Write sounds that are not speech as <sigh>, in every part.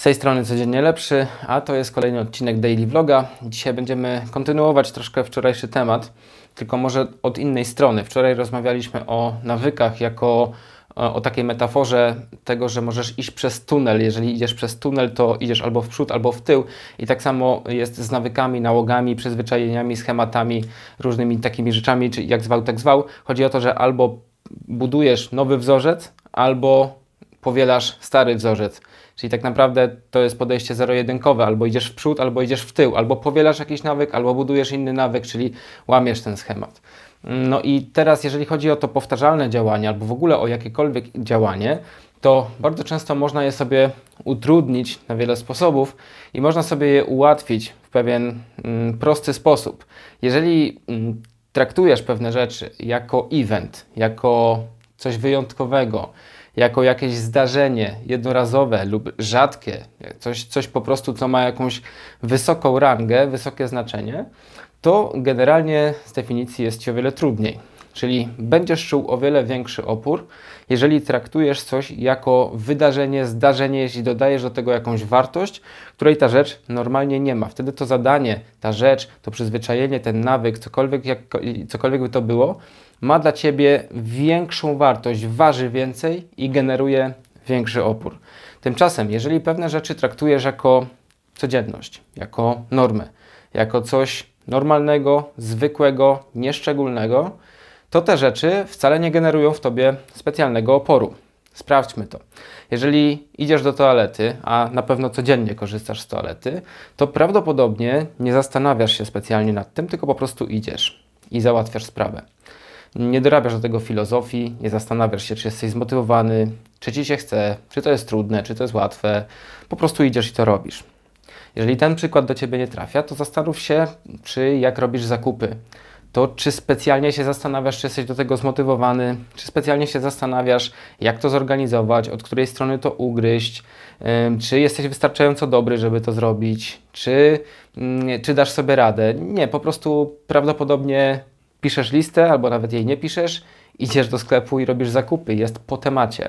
Z tej strony codziennie lepszy, a to jest kolejny odcinek Daily Vloga. Dzisiaj będziemy kontynuować troszkę wczorajszy temat, tylko może od innej strony. Wczoraj rozmawialiśmy o nawykach jako e, o takiej metaforze tego, że możesz iść przez tunel. Jeżeli idziesz przez tunel, to idziesz albo w przód, albo w tył. I tak samo jest z nawykami, nałogami, przyzwyczajeniami, schematami, różnymi takimi rzeczami, czy jak zwał, tak zwał. Chodzi o to, że albo budujesz nowy wzorzec, albo powielasz stary wzorzec. Czyli tak naprawdę to jest podejście zero-jedynkowe, albo idziesz w przód, albo idziesz w tył, albo powielasz jakiś nawyk, albo budujesz inny nawyk, czyli łamiesz ten schemat. No i teraz, jeżeli chodzi o to powtarzalne działanie, albo w ogóle o jakiekolwiek działanie, to bardzo często można je sobie utrudnić na wiele sposobów i można sobie je ułatwić w pewien mm, prosty sposób. Jeżeli mm, traktujesz pewne rzeczy jako event, jako coś wyjątkowego, jako jakieś zdarzenie jednorazowe lub rzadkie, coś, coś po prostu, co ma jakąś wysoką rangę, wysokie znaczenie, to generalnie z definicji jest ci o wiele trudniej. Czyli będziesz czuł o wiele większy opór, jeżeli traktujesz coś jako wydarzenie, zdarzenie, jeśli dodajesz do tego jakąś wartość, której ta rzecz normalnie nie ma. Wtedy to zadanie, ta rzecz, to przyzwyczajenie, ten nawyk, cokolwiek, jak, cokolwiek by to było, ma dla Ciebie większą wartość, waży więcej i generuje większy opór. Tymczasem, jeżeli pewne rzeczy traktujesz jako codzienność, jako normę, jako coś normalnego, zwykłego, nieszczególnego, to te rzeczy wcale nie generują w Tobie specjalnego oporu. Sprawdźmy to. Jeżeli idziesz do toalety, a na pewno codziennie korzystasz z toalety, to prawdopodobnie nie zastanawiasz się specjalnie nad tym, tylko po prostu idziesz i załatwiasz sprawę. Nie dorabiasz do tego filozofii, nie zastanawiasz się, czy jesteś zmotywowany, czy ci się chce, czy to jest trudne, czy to jest łatwe. Po prostu idziesz i to robisz. Jeżeli ten przykład do ciebie nie trafia, to zastanów się, czy jak robisz zakupy. To czy specjalnie się zastanawiasz, czy jesteś do tego zmotywowany, czy specjalnie się zastanawiasz, jak to zorganizować, od której strony to ugryźć, czy jesteś wystarczająco dobry, żeby to zrobić, czy, mm, czy dasz sobie radę. Nie, po prostu prawdopodobnie piszesz listę albo nawet jej nie piszesz, idziesz do sklepu i robisz zakupy, jest po temacie.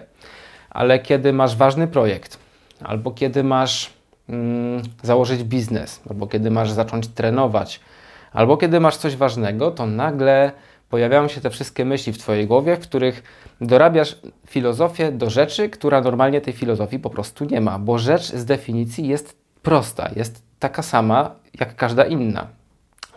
Ale kiedy masz ważny projekt, albo kiedy masz mm, założyć biznes, albo kiedy masz zacząć trenować, albo kiedy masz coś ważnego, to nagle pojawiają się te wszystkie myśli w Twojej głowie, w których dorabiasz filozofię do rzeczy, która normalnie tej filozofii po prostu nie ma, bo rzecz z definicji jest prosta, jest taka sama jak każda inna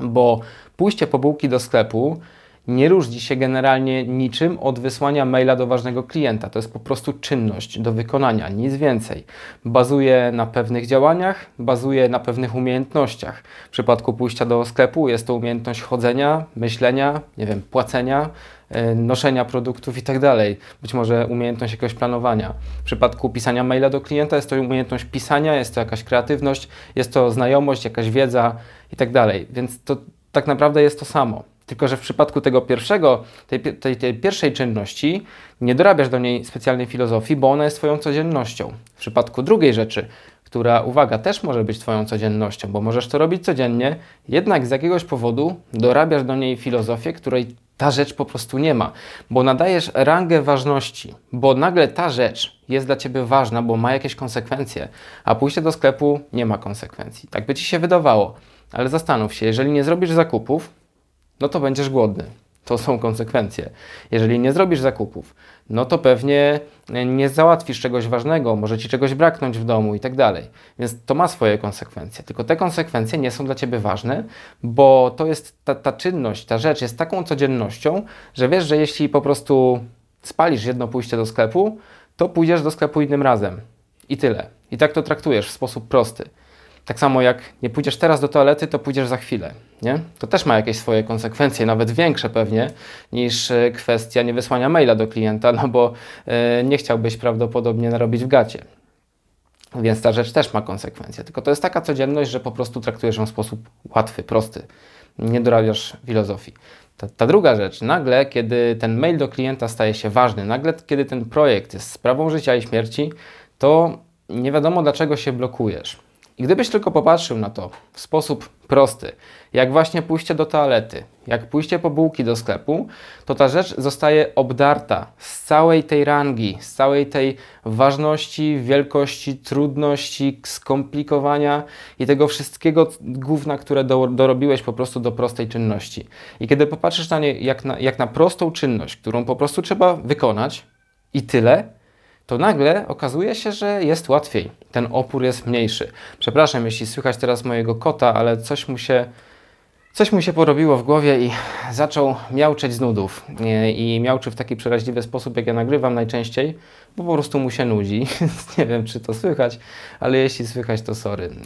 bo pójście po bułki do sklepu nie różni się generalnie niczym od wysłania maila do ważnego klienta. To jest po prostu czynność do wykonania, nic więcej. Bazuje na pewnych działaniach, bazuje na pewnych umiejętnościach. W przypadku pójścia do sklepu jest to umiejętność chodzenia, myślenia, nie wiem, płacenia, e, noszenia produktów i tak dalej. Być może umiejętność jakiegoś planowania. W przypadku pisania maila do klienta jest to umiejętność pisania, jest to jakaś kreatywność, jest to znajomość, jakaś wiedza i tak dalej. Więc to tak naprawdę jest to samo. Tylko, że w przypadku tego pierwszego, tej, tej, tej, pierwszej czynności nie dorabiasz do niej specjalnej filozofii, bo ona jest Twoją codziennością. W przypadku drugiej rzeczy, która, uwaga, też może być Twoją codziennością, bo możesz to robić codziennie, jednak z jakiegoś powodu dorabiasz do niej filozofię, której ta rzecz po prostu nie ma, bo nadajesz rangę ważności, bo nagle ta rzecz jest dla ciebie ważna, bo ma jakieś konsekwencje, a pójście do sklepu nie ma konsekwencji. Tak by ci się wydawało, ale zastanów się, jeżeli nie zrobisz zakupów, no to będziesz głodny. To są konsekwencje. Jeżeli nie zrobisz zakupów, no to pewnie nie załatwisz czegoś ważnego, może ci czegoś braknąć w domu i tak dalej. Więc to ma swoje konsekwencje. Tylko te konsekwencje nie są dla ciebie ważne, bo to jest ta, ta czynność, ta rzecz jest taką codziennością, że wiesz, że jeśli po prostu spalisz jedno pójście do sklepu, to pójdziesz do sklepu innym razem. I tyle. I tak to traktujesz w sposób prosty. Tak samo jak nie pójdziesz teraz do toalety, to pójdziesz za chwilę. Nie? To też ma jakieś swoje konsekwencje, nawet większe pewnie, niż e, kwestia niewysłania maila do klienta, no bo e, nie chciałbyś prawdopodobnie narobić w gacie. Więc ta rzecz też ma konsekwencje. Tylko to jest taka codzienność, że po prostu traktujesz ją w sposób łatwy, prosty. Nie dorabiasz filozofii. Ta, ta, druga rzecz, nagle kiedy ten mail do klienta staje się ważny, nagle kiedy ten projekt jest sprawą życia i śmierci, to nie wiadomo dlaczego się blokujesz. I gdybyś tylko popatrzył na to w sposób prosty, jak właśnie pójście do toalety, jak pójście po bułki do sklepu, to ta rzecz zostaje obdarta z całej tej rangi, z całej tej ważności, wielkości, trudności, skomplikowania i tego wszystkiego gówna, które do, dorobiłeś po prostu do prostej czynności. I kiedy popatrzysz na nie jak na, jak na prostą czynność, którą po prostu trzeba wykonać i tyle, to nagle okazuje się, że jest łatwiej. Ten opór jest mniejszy. Przepraszam, jeśli słychać teraz mojego kota, ale coś mu się, coś mu się porobiło w głowie i zaczął miałczeć z nudów. I miałczy w taki przeraźliwy sposób, jak ja nagrywam najczęściej, bo po prostu mu się nudzi. <laughs> Nie wiem, czy to słychać, ale jeśli słychać, to sorry. Eee,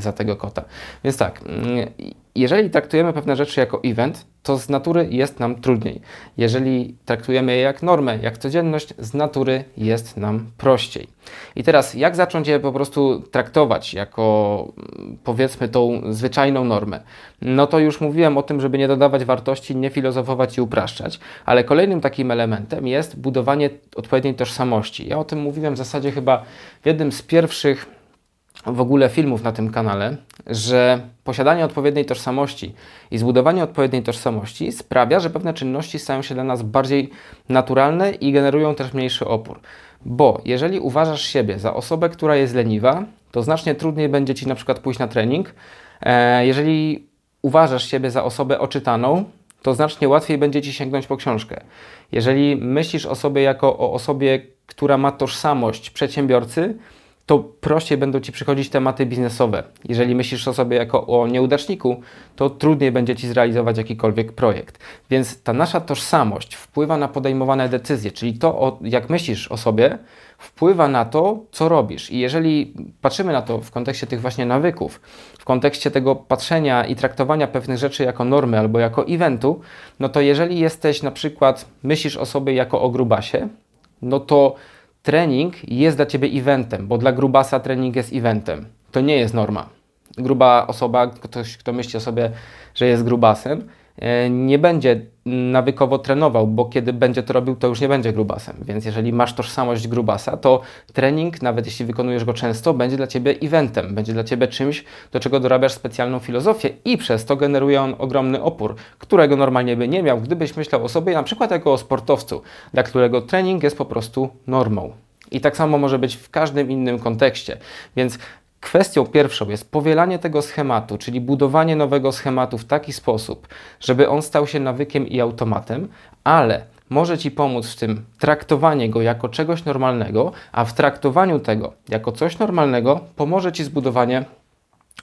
za tego kota. Więc tak, mm, jeżeli traktujemy pewne rzeczy jako event, to z natury jest nam trudniej. Jeżeli traktujemy je jak normę, jak codzienność, z natury jest nam prościej. I teraz, jak zacząć je po prostu traktować jako mm, powiedzmy tą zwyczajną normę? No to już mówiłem o tym, żeby nie dodawać wartości, nie filozofować i upraszczać, ale kolejnym takim elementem jest budowanie odpowiedniej tożsamości. Ja o tym mówiłem w zasadzie chyba w jednym z pierwszych w ogóle filmów na tym kanale, że posiadanie odpowiedniej tożsamości i zbudowanie odpowiedniej tożsamości sprawia, że pewne czynności stają się dla nas bardziej naturalne i generują też mniejszy opór. Bo jeżeli uważasz siebie za osobę, która jest leniwa, to znacznie trudniej będzie ci na przykład pójść na trening. E, jeżeli uważasz siebie za osobę oczytaną, to znacznie łatwiej będzie ci sięgnąć po książkę. Jeżeli myślisz o sobie jako o osobie, która ma tożsamość przedsiębiorcy, to prościej będą Ci przychodzić tematy biznesowe. Jeżeli myślisz o sobie jako o nieudaczniku, to trudniej będzie Ci zrealizować jakikolwiek projekt. Więc ta nasza tożsamość wpływa na podejmowane decyzje, czyli to, jak myślisz o sobie, wpływa na to, co robisz. I jeżeli patrzymy na to w kontekście tych właśnie nawyków, w kontekście tego patrzenia i traktowania pewnych rzeczy jako normy albo jako eventu, no to jeżeli jesteś na przykład, myślisz o sobie jako o grubasie, no to trening jest dla Ciebie eventem, bo dla grubasa trening jest eventem. To nie jest norma. Gruba osoba, ktoś, kto myśli o sobie, że jest grubasem, e, nie będzie nawykowo trenował, bo kiedy będzie to robił, to już nie będzie grubasem. Więc jeżeli masz tożsamość grubasa, to trening, nawet jeśli wykonujesz go często, będzie dla ciebie eventem, będzie dla ciebie czymś, do czego dorabiasz specjalną filozofię i przez to generuje on ogromny opór, którego normalnie by nie miał, gdybyś myślał o sobie na przykład jako o sportowcu, dla którego trening jest po prostu normą. I tak samo może być w każdym innym kontekście. Więc Kwestią pierwszą jest powielanie tego schematu, czyli budowanie nowego schematu w taki sposób, żeby on stał się nawykiem i automatem, ale może Ci pomóc w tym traktowanie go jako czegoś normalnego, a w traktowaniu tego jako coś normalnego pomoże Ci zbudowanie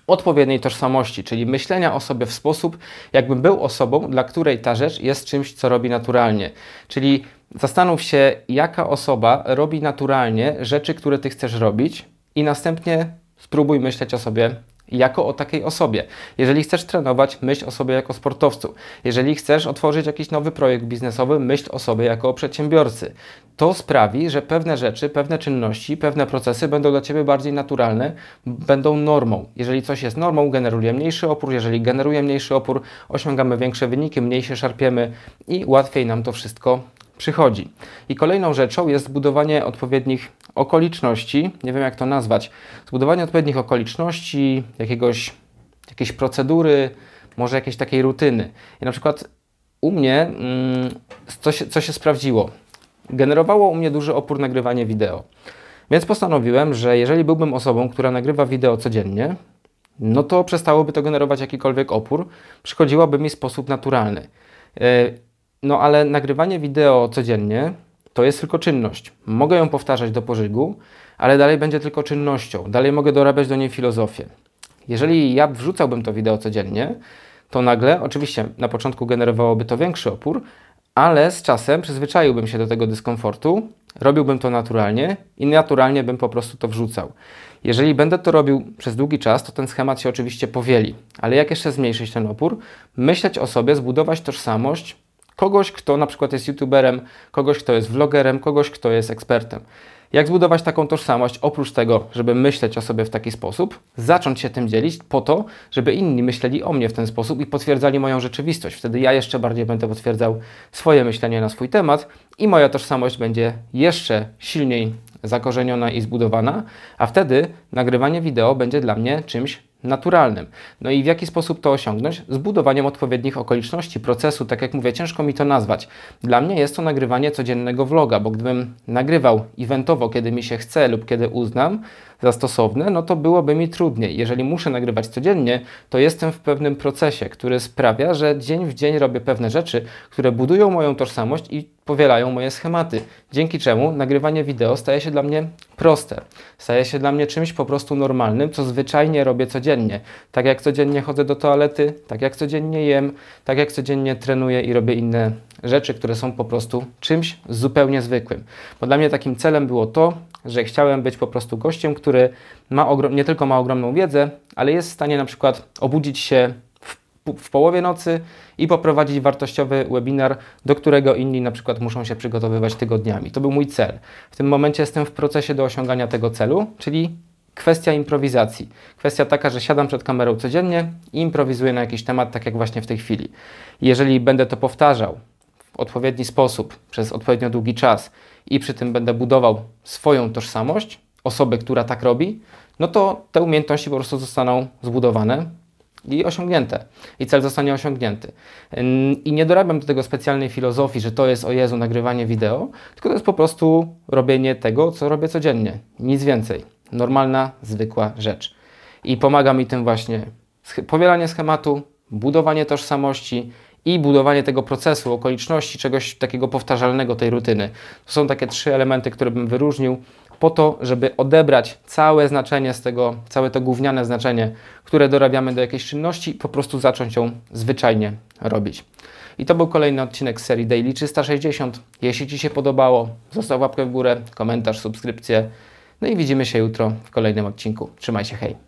odpowiedniej tożsamości, czyli myślenia o sobie w sposób, jakbym był osobą, dla której ta rzecz jest czymś, co robi naturalnie. Czyli zastanów się, jaka osoba robi naturalnie rzeczy, które Ty chcesz robić i następnie Spróbuj myśleć o sobie jako o takiej osobie. Jeżeli chcesz trenować, myśl o sobie jako sportowcu. Jeżeli chcesz otworzyć jakiś nowy projekt biznesowy, myśl o sobie jako o przedsiębiorcy. To sprawi, że pewne rzeczy, pewne czynności, pewne procesy będą dla Ciebie bardziej naturalne, będą normą. Jeżeli coś jest normą, generuje mniejszy opór. Jeżeli generuje mniejszy opór, osiągamy większe wyniki, mniej się szarpiemy i łatwiej nam to wszystko przychodzi. I kolejną rzeczą jest budowanie odpowiednich okoliczności, nie wiem jak to nazwać, zbudowanie odpowiednich okoliczności, jakiegoś, jakiejś procedury, może jakiejś takiej rutyny. I na przykład u mnie, mm, co się, co się sprawdziło? Generowało u mnie duży opór nagrywanie wideo. Więc postanowiłem, że jeżeli byłbym osobą, która nagrywa wideo codziennie, no to przestałoby to generować jakikolwiek opór, przychodziłoby mi w sposób naturalny. E, no ale nagrywanie wideo codziennie to jest tylko czynność. Mogę ją powtarzać do pożygu, ale dalej będzie tylko czynnością. Dalej mogę dorabiać do niej filozofię. Jeżeli ja wrzucałbym to wideo codziennie, to nagle, oczywiście na początku generowałoby to większy opór, ale z czasem przyzwyczaiłbym się do tego dyskomfortu, robiłbym to naturalnie i naturalnie bym po prostu to wrzucał. Jeżeli będę to robił przez długi czas, to ten schemat się oczywiście powieli. Ale jak jeszcze zmniejszyć ten opór? Myśleć o sobie, zbudować tożsamość, kogoś, kto na przykład jest youtuberem, kogoś, kto jest vlogerem, kogoś, kto jest ekspertem. Jak zbudować taką tożsamość, oprócz tego, żeby myśleć o sobie w taki sposób, zacząć się tym dzielić po to, żeby inni myśleli o mnie w ten sposób i potwierdzali moją rzeczywistość. Wtedy ja jeszcze bardziej będę potwierdzał swoje myślenie na swój temat i moja tożsamość będzie jeszcze silniej zakorzeniona i zbudowana, a wtedy nagrywanie wideo będzie dla mnie czymś naturalnym. No i w jaki sposób to osiągnąć? Zbudowaniem odpowiednich okoliczności procesu, tak jak mówię, ciężko mi to nazwać. Dla mnie jest to nagrywanie codziennego vloga, bo gdybym nagrywał eventowo, kiedy mi się chce lub kiedy uznam za stosowne, no to byłoby mi trudniej. Jeżeli muszę nagrywać codziennie, to jestem w pewnym procesie, który sprawia, że dzień w dzień robię pewne rzeczy, które budują moją tożsamość i powielają moje schematy, dzięki czemu nagrywanie wideo staje się dla mnie proste. Staje się dla mnie czymś po prostu normalnym, co zwyczajnie robię codziennie. Tak jak codziennie chodzę do toalety, tak jak codziennie jem, tak jak codziennie trenuję i robię inne rzeczy, które są po prostu czymś zupełnie zwykłym. Bo dla mnie takim celem było to, że chciałem być po prostu gościem, który ma nie tylko ma ogromną wiedzę, ale jest w stanie na przykład obudzić się w połowie nocy i poprowadzić wartościowy webinar, do którego inni na przykład muszą się przygotowywać tygodniami. To był mój cel. W tym momencie jestem w procesie do osiągania tego celu, czyli kwestia improwizacji. Kwestia taka, że siadam przed kamerą codziennie i improwizuję na jakiś temat, tak jak właśnie w tej chwili. Jeżeli będę to powtarzał w odpowiedni sposób, przez odpowiednio długi czas i przy tym będę budował swoją tożsamość, osoby, która tak robi, no to te umiejętności po prostu zostaną zbudowane, i osiągnięte. I cel zostanie osiągnięty. I nie dorabiam do tego specjalnej filozofii, że to jest o Jezu nagrywanie wideo, tylko to jest po prostu robienie tego, co robię codziennie. Nic więcej. Normalna, zwykła rzecz. I pomaga mi tym właśnie powielanie schematu, budowanie tożsamości i budowanie tego procesu, okoliczności, czegoś takiego powtarzalnego tej rutyny. To są takie trzy elementy, które bym wyróżnił po to, żeby odebrać całe znaczenie z tego, całe to gówniane znaczenie, które dorabiamy do jakiejś czynności, po prostu zacząć ją zwyczajnie robić. I to był kolejny odcinek serii Daily 360. Jeśli Ci się podobało, zostaw łapkę w górę, komentarz, subskrypcję. No i widzimy się jutro w kolejnym odcinku. Trzymaj się, hej!